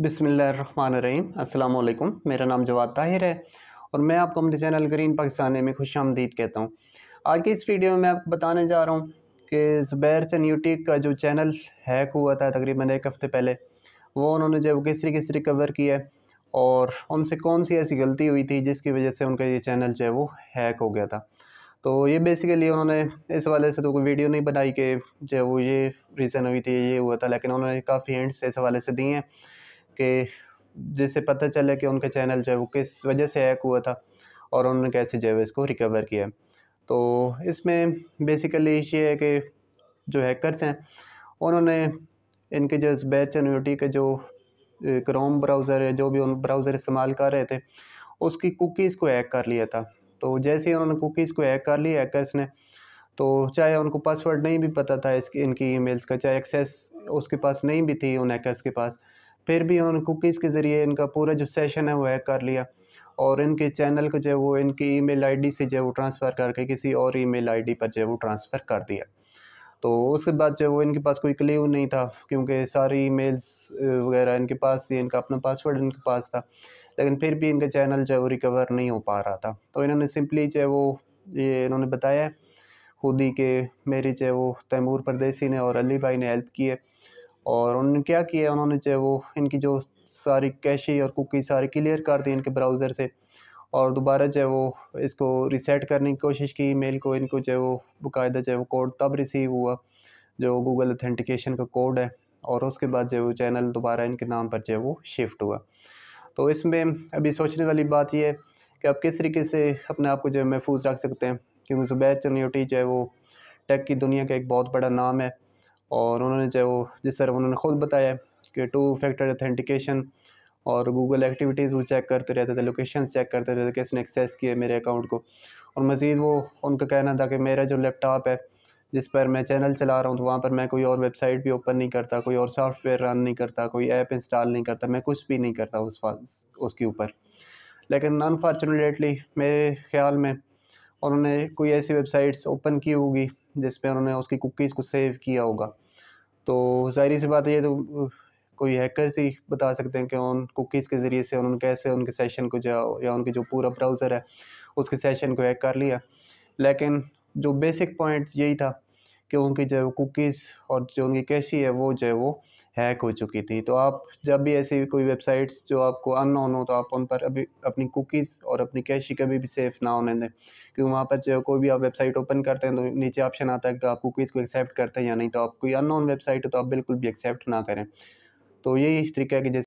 बिसमीम अल्लाम मेरा नाम जवाद ताहिर है और मैं आपको अपने चैनल ग्रीन पाकिस्तानी में खुश आमदीद कहता हूँ आज की इस वीडियो में आपको बताने जा रहा हूँ कि ज़ुबैर चन्यूटिक का जो चैनल हैक हुआ था तकरीबन एक हफ़्ते पहले वो उन्होंने जब किस तरीके से रिकवर किया और उनसे कौन सी ऐसी गलती हुई थी जिसकी वजह से उनका ये चैनल जो है वो हैक हो गया था तो ये बेसिकली उन्होंने इस वाले से तो कोई वीडियो नहीं बनाई कि जो वो ये रीज़न हुई थी ये हुआ था लेकिन उन्होंने काफ़ी हिंट्स इस हवाले से दिए हैं कि जिससे पता चले कि उनका चैनल जो है वो किस वजह से हैक हुआ था और उन्होंने कैसे जो है इसको रिकवर किया तो इसमें बेसिकली ये है कि जो हैकर्स हैं उन्होंने इनके जो बैच एन्यूटी के जो क्रोम ब्राउज़र है जो भी उन ब्राउज़र इस्तेमाल कर रहे थे उसकी कुकीज़ को हैक कर लिया था तो जैसे ही उन्होंने कुकीज़ को हैक कर लिया हैकर्स ने तो चाहे उनको पासवर्ड नहीं भी पता था इसकी इनकी ईमेल्स का चाहे एक्सेस उसके पास नहीं भी थी उन हैकर्स के पास फिर भी उन्होंने कुकीज़ के ज़रिए इनका पूरा जो सेशन है वो हैक कर लिया और इनके चैनल को जो है वो इनकी ईमेल आईडी से जो है वो ट्रांसफ़र करके किसी और ईमेल आईडी पर जो है वो ट्रांसफ़र कर दिया तो उसके बाद जो है वो इनके पास कोई क्लेव नहीं था क्योंकि सारी ईमेल्स वगैरह इनके पास थी इनका अपना पासवर्ड इनके पास था लेकिन फिर भी इनका चैनल जो है वो रिकवर नहीं हो पा रहा था तो इन्होंने सिंपली जो है वो ये इन्होंने बताया खुद ही के मेरी जो है वो तैमूर परदेसी ने और अली भाई ने हेल्प की है और उन्होंने क्या किया उन्होंने जो वो इनकी जो सारी कैशी और कुकी सारी क्लियर कर दी इनके ब्राउज़र से और दोबारा जो है वो इसको रिसेट करने की कोशिश की मेल को इनको जो है वो बाकायदा जो है वो कोड तब रिसीव हुआ जो गूगल अथेंटिकेशन का कोड है और उसके बाद जो है वो चैनल दोबारा इनके नाम पर जो है वो शिफ्ट हुआ तो इसमें अभी सोचने वाली बात यह है कि आप किस तरीके से अपने आप को जो है महफूज रख सकते हैं क्योंकि ज़ुबैर चनोटी जो है वो टेक की दुनिया का एक बहुत बड़ा नाम है और उन्होंने चाहे वो जिस तरह उन्होंने खुद बताया कि टू फैक्टर अथेंटिकेशन और गूगल एक्टिविटीज़ वो चेक करते रहते थे लोकेशन चेक करते रहते किसने एक्सेस किए मेरे अकाउंट को और मज़ीद वो उनका कहना था कि मेरा जो लैपटॉप है जिस पर मैं चैनल चला रहा हूँ तो वहाँ पर मैं कोई और वेबसाइट भी ओपन नहीं करता कोई और सॉफ्टवेयर रन नहीं करता कोई ऐप इंस्टॉल नहीं करता मैं कुछ भी नहीं करता उस उसके ऊपर लेकिन अनफॉर्चुनेटली मेरे ख्याल में उन्होंने कोई ऐसी वेबसाइट्स ओपन की होगी जिस पर उन्होंने उसकी कुकीज़ को सेव किया होगा तो जाहिर सी बात है ये तो कोई हैकर ही बता सकते हैं कि उन कुकीज़ के ज़रिए से उन्होंने कैसे उनके सेशन को जो या उनके जो पूरा ब्राउज़र है उसके सेशन को हैक कर लिया लेकिन जो बेसिक पॉइंट यही था कि उनकी जो कुकीज़ और जो उनकी कैशी है वो जो है वो हैक हो चुकी थी तो आप जब भी ऐसी कोई वेबसाइट्स जो आपको अननोन हो तो आप उन पर अभी अपनी कुकीज़ और अपनी कैशी कभी भी सेफ ना होने दें क्योंकि वहाँ पर जो कोई भी आप वेबसाइट ओपन करते हैं तो नीचे ऑप्शन आता है कि आप कुकीज़ को एक्सेप्ट करते हैं या नहीं तो आप कोई अननोन वेबसाइट हो तो आप बिल्कुल भी एक्सेप्ट ना करें तो यही तरीका है कि